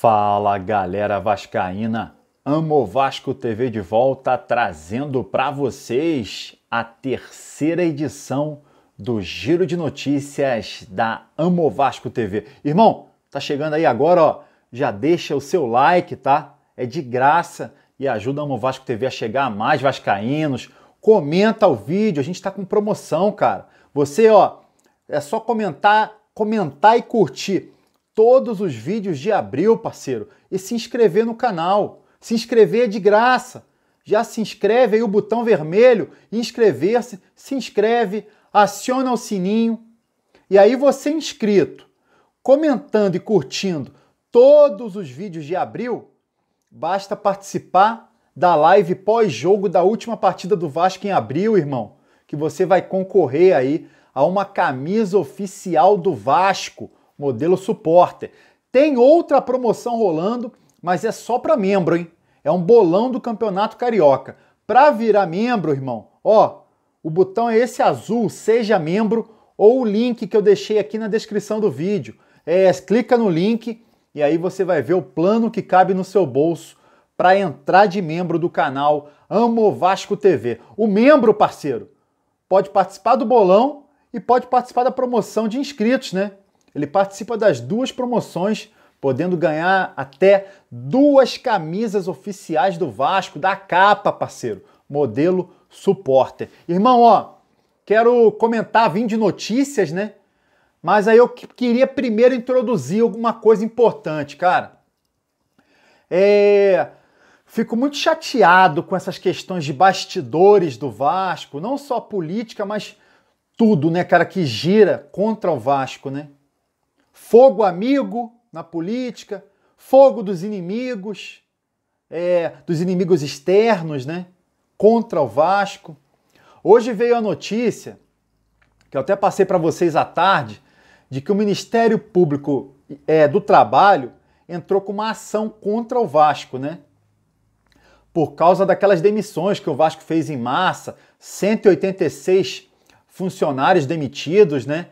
Fala galera vascaína, Amo Vasco TV de volta trazendo para vocês a terceira edição do Giro de Notícias da Amo Vasco TV. Irmão, tá chegando aí agora, ó, já deixa o seu like, tá? É de graça e ajuda a Amo Vasco TV a chegar a mais vascaínos. Comenta o vídeo, a gente tá com promoção, cara. Você, ó, é só comentar, comentar e curtir todos os vídeos de abril, parceiro, e se inscrever no canal. Se inscrever é de graça. Já se inscreve aí o botão vermelho, inscrever-se, se inscreve, aciona o sininho. E aí você é inscrito, comentando e curtindo todos os vídeos de abril, basta participar da live pós-jogo da última partida do Vasco em abril, irmão, que você vai concorrer aí a uma camisa oficial do Vasco modelo suporte. Tem outra promoção rolando, mas é só para membro, hein? É um bolão do Campeonato Carioca. Para virar membro, irmão, ó, o botão é esse azul, seja membro, ou o link que eu deixei aqui na descrição do vídeo. É, clica no link e aí você vai ver o plano que cabe no seu bolso para entrar de membro do canal Amo Vasco TV. O membro, parceiro, pode participar do bolão e pode participar da promoção de inscritos, né? ele participa das duas promoções, podendo ganhar até duas camisas oficiais do Vasco, da capa, parceiro, modelo supporter. Irmão, ó, quero comentar, vim de notícias, né? Mas aí eu queria primeiro introduzir alguma coisa importante, cara. É, Fico muito chateado com essas questões de bastidores do Vasco, não só política, mas tudo, né, cara, que gira contra o Vasco, né? fogo amigo na política, fogo dos inimigos, é, dos inimigos externos, né? Contra o Vasco. Hoje veio a notícia, que eu até passei para vocês à tarde, de que o Ministério Público é, do Trabalho entrou com uma ação contra o Vasco, né? Por causa daquelas demissões que o Vasco fez em massa, 186 funcionários demitidos, né?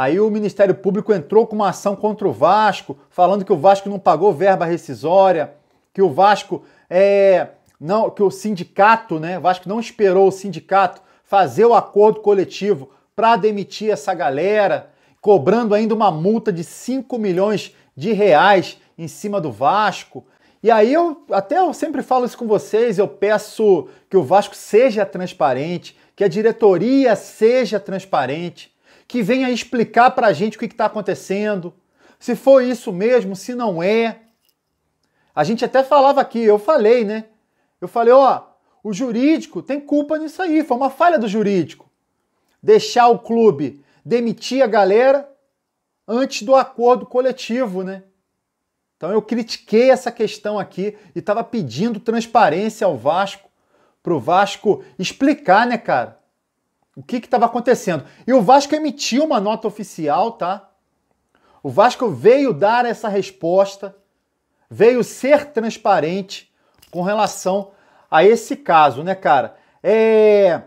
Aí o Ministério Público entrou com uma ação contra o Vasco, falando que o Vasco não pagou verba rescisória, que o Vasco é, não, que o sindicato, né? O Vasco não esperou o sindicato fazer o acordo coletivo para demitir essa galera, cobrando ainda uma multa de 5 milhões de reais em cima do Vasco. E aí eu até eu sempre falo isso com vocês, eu peço que o Vasco seja transparente, que a diretoria seja transparente, que venha explicar para a gente o que está acontecendo, se foi isso mesmo, se não é. A gente até falava aqui, eu falei, né? Eu falei, ó, o jurídico tem culpa nisso aí, foi uma falha do jurídico. Deixar o clube demitir a galera antes do acordo coletivo, né? Então eu critiquei essa questão aqui e estava pedindo transparência ao Vasco, para o Vasco explicar, né, cara? o que estava acontecendo. E o Vasco emitiu uma nota oficial, tá? O Vasco veio dar essa resposta, veio ser transparente com relação a esse caso, né, cara? É...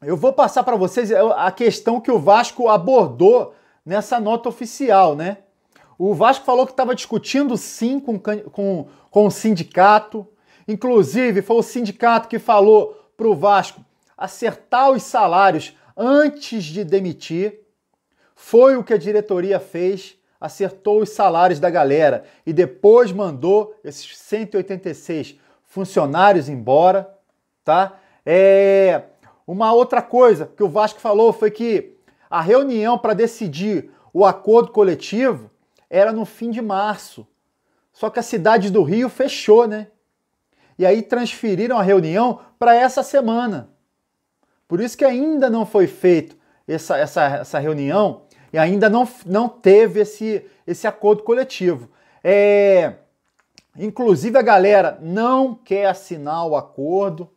Eu vou passar para vocês é, a questão que o Vasco abordou nessa nota oficial, né? O Vasco falou que estava discutindo sim com, com, com o sindicato. Inclusive, foi o sindicato que falou para o Vasco acertar os salários antes de demitir. Foi o que a diretoria fez, acertou os salários da galera e depois mandou esses 186 funcionários embora, tá? É... Uma outra coisa que o Vasco falou foi que a reunião para decidir o acordo coletivo era no fim de março. Só que a cidade do Rio fechou, né? E aí transferiram a reunião para essa semana. Por isso que ainda não foi feito essa, essa, essa reunião e ainda não, não teve esse, esse acordo coletivo. É, inclusive a galera não quer assinar o acordo,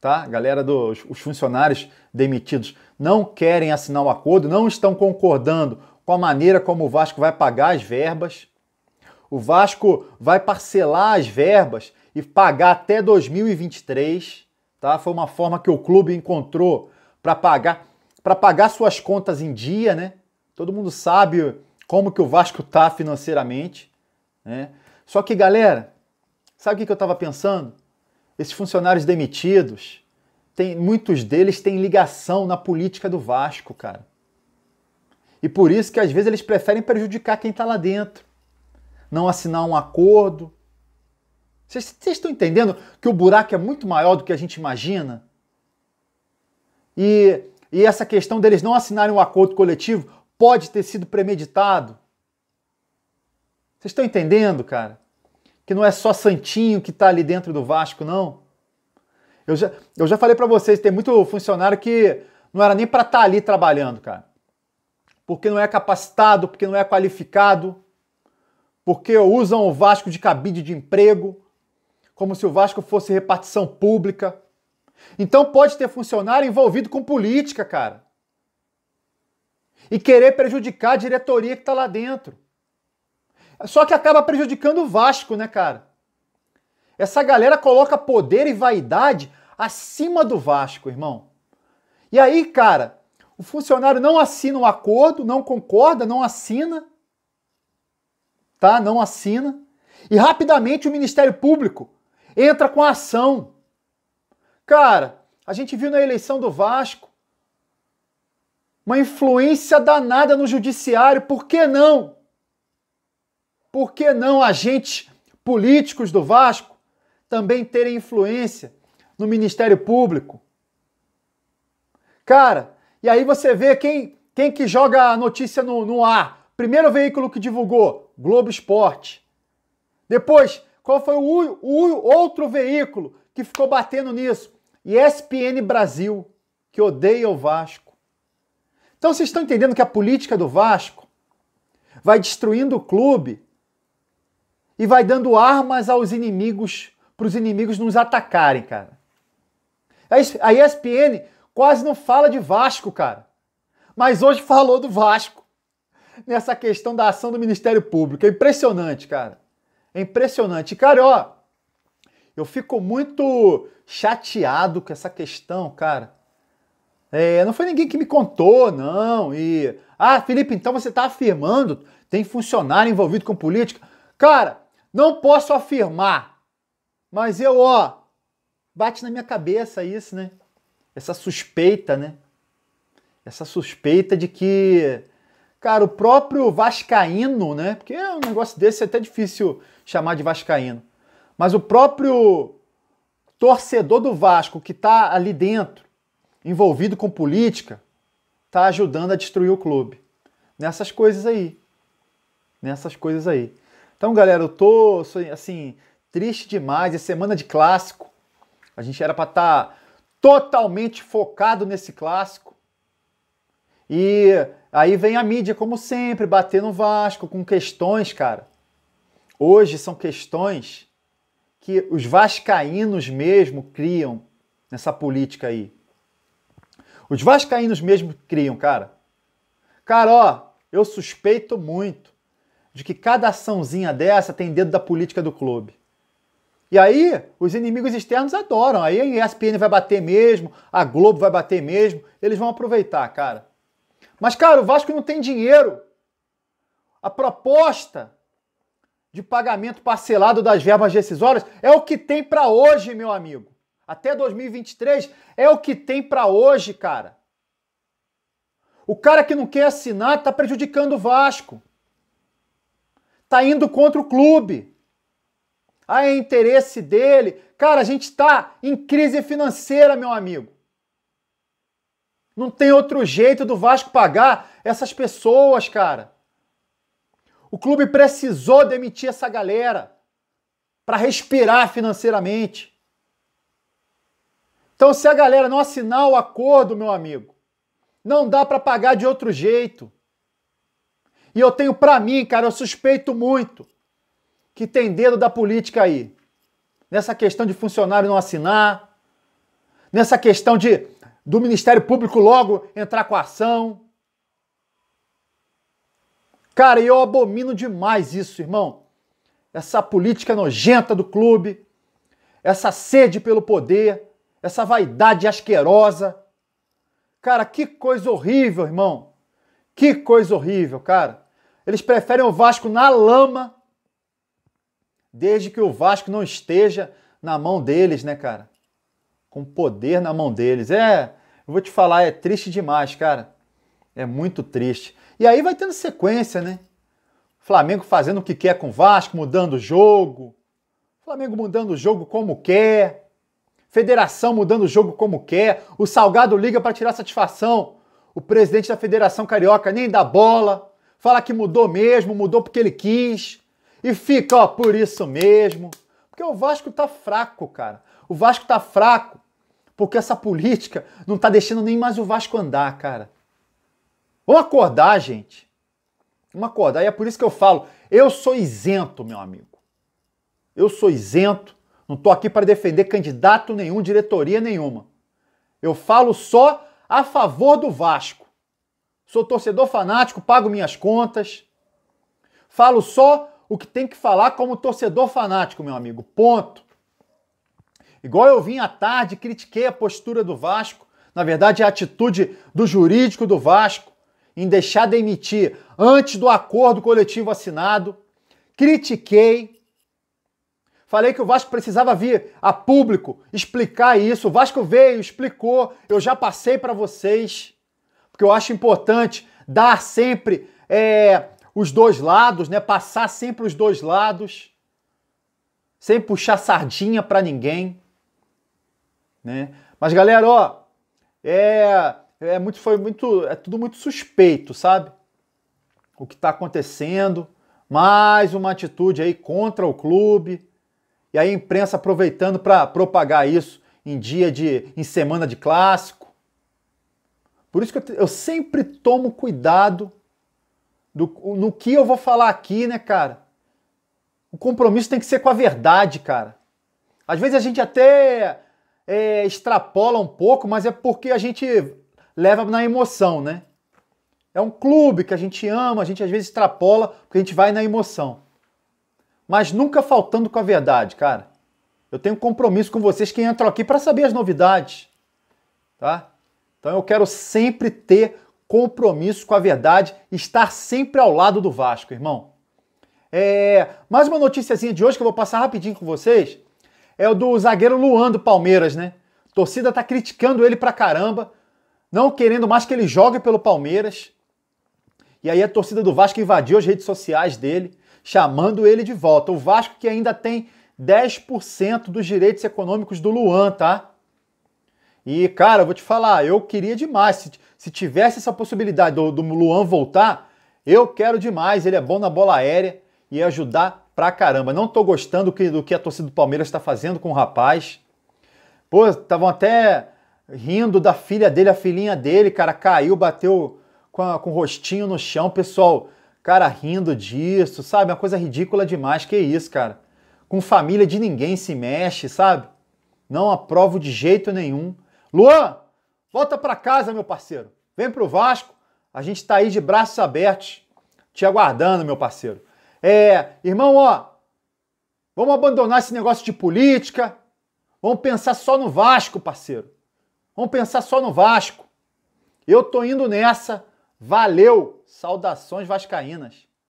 tá? A galera dos os funcionários demitidos não querem assinar o acordo, não estão concordando com a maneira como o Vasco vai pagar as verbas. O Vasco vai parcelar as verbas e pagar até 2023 tá? Foi uma forma que o clube encontrou para pagar para pagar suas contas em dia, né? Todo mundo sabe como que o Vasco tá financeiramente, né? Só que, galera, sabe o que eu estava pensando? Esses funcionários demitidos, tem, muitos deles têm ligação na política do Vasco, cara. E por isso que às vezes eles preferem prejudicar quem está lá dentro. Não assinar um acordo, vocês estão entendendo que o buraco é muito maior do que a gente imagina? E, e essa questão deles não assinarem um acordo coletivo pode ter sido premeditado. Vocês estão entendendo, cara? Que não é só Santinho que está ali dentro do Vasco, não. Eu já, eu já falei para vocês, tem muito funcionário que não era nem para estar tá ali trabalhando, cara. Porque não é capacitado, porque não é qualificado, porque usam o Vasco de cabide de emprego, como se o Vasco fosse repartição pública. Então pode ter funcionário envolvido com política, cara. E querer prejudicar a diretoria que está lá dentro. Só que acaba prejudicando o Vasco, né, cara? Essa galera coloca poder e vaidade acima do Vasco, irmão. E aí, cara, o funcionário não assina um acordo, não concorda, não assina. Tá? Não assina. E rapidamente o Ministério Público Entra com a ação. Cara, a gente viu na eleição do Vasco uma influência danada no judiciário. Por que não? Por que não agentes políticos do Vasco também terem influência no Ministério Público? Cara, e aí você vê quem, quem que joga a notícia no, no ar. Primeiro veículo que divulgou, Globo Esporte. Depois, qual foi o, o outro veículo que ficou batendo nisso? ESPN Brasil, que odeia o Vasco. Então vocês estão entendendo que a política do Vasco vai destruindo o clube e vai dando armas aos inimigos, para os inimigos nos atacarem, cara. A ESPN quase não fala de Vasco, cara. Mas hoje falou do Vasco nessa questão da ação do Ministério Público. É impressionante, cara. É impressionante. Cara, ó, eu fico muito chateado com essa questão, cara. É, não foi ninguém que me contou, não. E. Ah, Felipe, então você está afirmando tem funcionário envolvido com política? Cara, não posso afirmar. Mas eu, ó, bate na minha cabeça isso, né? Essa suspeita, né? Essa suspeita de que Cara, o próprio Vascaíno, né? Porque é um negócio desse é até difícil chamar de Vascaíno. Mas o próprio torcedor do Vasco que está ali dentro, envolvido com política, está ajudando a destruir o clube. Nessas coisas aí. Nessas coisas aí. Então, galera, eu tô assim, triste demais. É semana de clássico. A gente era para estar tá totalmente focado nesse clássico. E aí vem a mídia, como sempre, bater no Vasco com questões, cara. Hoje são questões que os vascaínos mesmo criam nessa política aí. Os vascaínos mesmo criam, cara. Cara, ó, eu suspeito muito de que cada açãozinha dessa tem dedo da política do clube. E aí, os inimigos externos adoram. Aí a ESPN vai bater mesmo, a Globo vai bater mesmo. Eles vão aproveitar, cara. Mas, cara, o Vasco não tem dinheiro. A proposta de pagamento parcelado das verbas decisórias é o que tem para hoje, meu amigo. Até 2023 é o que tem para hoje, cara. O cara que não quer assinar está prejudicando o Vasco. Está indo contra o clube. Ah, é interesse dele. Cara, a gente está em crise financeira, meu amigo. Não tem outro jeito do Vasco pagar essas pessoas, cara. O clube precisou demitir essa galera para respirar financeiramente. Então, se a galera não assinar o acordo, meu amigo, não dá para pagar de outro jeito. E eu tenho para mim, cara, eu suspeito muito que tem dedo da política aí. Nessa questão de funcionário não assinar, nessa questão de do Ministério Público logo entrar com a ação. Cara, eu abomino demais isso, irmão. Essa política nojenta do clube, essa sede pelo poder, essa vaidade asquerosa. Cara, que coisa horrível, irmão. Que coisa horrível, cara. Eles preferem o Vasco na lama, desde que o Vasco não esteja na mão deles, né, cara? Com poder na mão deles. É, eu vou te falar, é triste demais, cara. É muito triste. E aí vai tendo sequência, né? Flamengo fazendo o que quer com o Vasco, mudando o jogo. Flamengo mudando o jogo como quer. Federação mudando o jogo como quer. O Salgado liga para tirar satisfação. O presidente da Federação Carioca nem dá bola. Fala que mudou mesmo, mudou porque ele quis. E fica, ó, por isso mesmo. Porque o Vasco tá fraco, cara. O Vasco tá fraco porque essa política não tá deixando nem mais o Vasco andar, cara. Vamos acordar, gente. Vamos acordar. E é por isso que eu falo, eu sou isento, meu amigo. Eu sou isento, não tô aqui para defender candidato nenhum, diretoria nenhuma. Eu falo só a favor do Vasco. Sou torcedor fanático, pago minhas contas. Falo só o que tem que falar como torcedor fanático, meu amigo. Ponto. Igual eu vim à tarde, critiquei a postura do Vasco, na verdade, é a atitude do jurídico do Vasco em deixar demitir antes do acordo coletivo assinado. Critiquei. Falei que o Vasco precisava vir a público explicar isso. O Vasco veio, explicou. Eu já passei para vocês, porque eu acho importante dar sempre é, os dois lados, né? Passar sempre os dois lados, sem puxar sardinha para ninguém né? Mas galera, ó, é, é muito, foi muito, é tudo muito suspeito, sabe? O que está acontecendo? Mais uma atitude aí contra o clube e a imprensa aproveitando para propagar isso em dia de, em semana de clássico. Por isso que eu, eu sempre tomo cuidado do, no que eu vou falar aqui, né, cara? O compromisso tem que ser com a verdade, cara. Às vezes a gente até é, extrapola um pouco, mas é porque a gente leva na emoção, né? É um clube que a gente ama, a gente às vezes extrapola, porque a gente vai na emoção. Mas nunca faltando com a verdade, cara. Eu tenho compromisso com vocês que entram aqui para saber as novidades, tá? Então eu quero sempre ter compromisso com a verdade, estar sempre ao lado do Vasco, irmão. É, mais uma noticiazinha de hoje que eu vou passar rapidinho com vocês é o do zagueiro Luan do Palmeiras, né? A torcida tá criticando ele pra caramba, não querendo mais que ele jogue pelo Palmeiras. E aí a torcida do Vasco invadiu as redes sociais dele, chamando ele de volta. O Vasco que ainda tem 10% dos direitos econômicos do Luan, tá? E, cara, eu vou te falar, eu queria demais. Se, se tivesse essa possibilidade do, do Luan voltar, eu quero demais. Ele é bom na bola aérea e ajudar pra caramba. Não tô gostando do que a torcida do Palmeiras está fazendo com o rapaz. Pô, estavam até rindo da filha dele, a filhinha dele, cara, caiu, bateu com, a, com o rostinho no chão, pessoal, cara, rindo disso, sabe? É uma coisa ridícula demais, que isso, cara. Com família de ninguém se mexe, sabe? Não aprovo de jeito nenhum. Luan, volta pra casa, meu parceiro. Vem pro Vasco, a gente tá aí de braços abertos, te aguardando, meu parceiro. É, irmão, ó, vamos abandonar esse negócio de política. Vamos pensar só no Vasco, parceiro. Vamos pensar só no Vasco. Eu tô indo nessa. Valeu. Saudações vascaínas.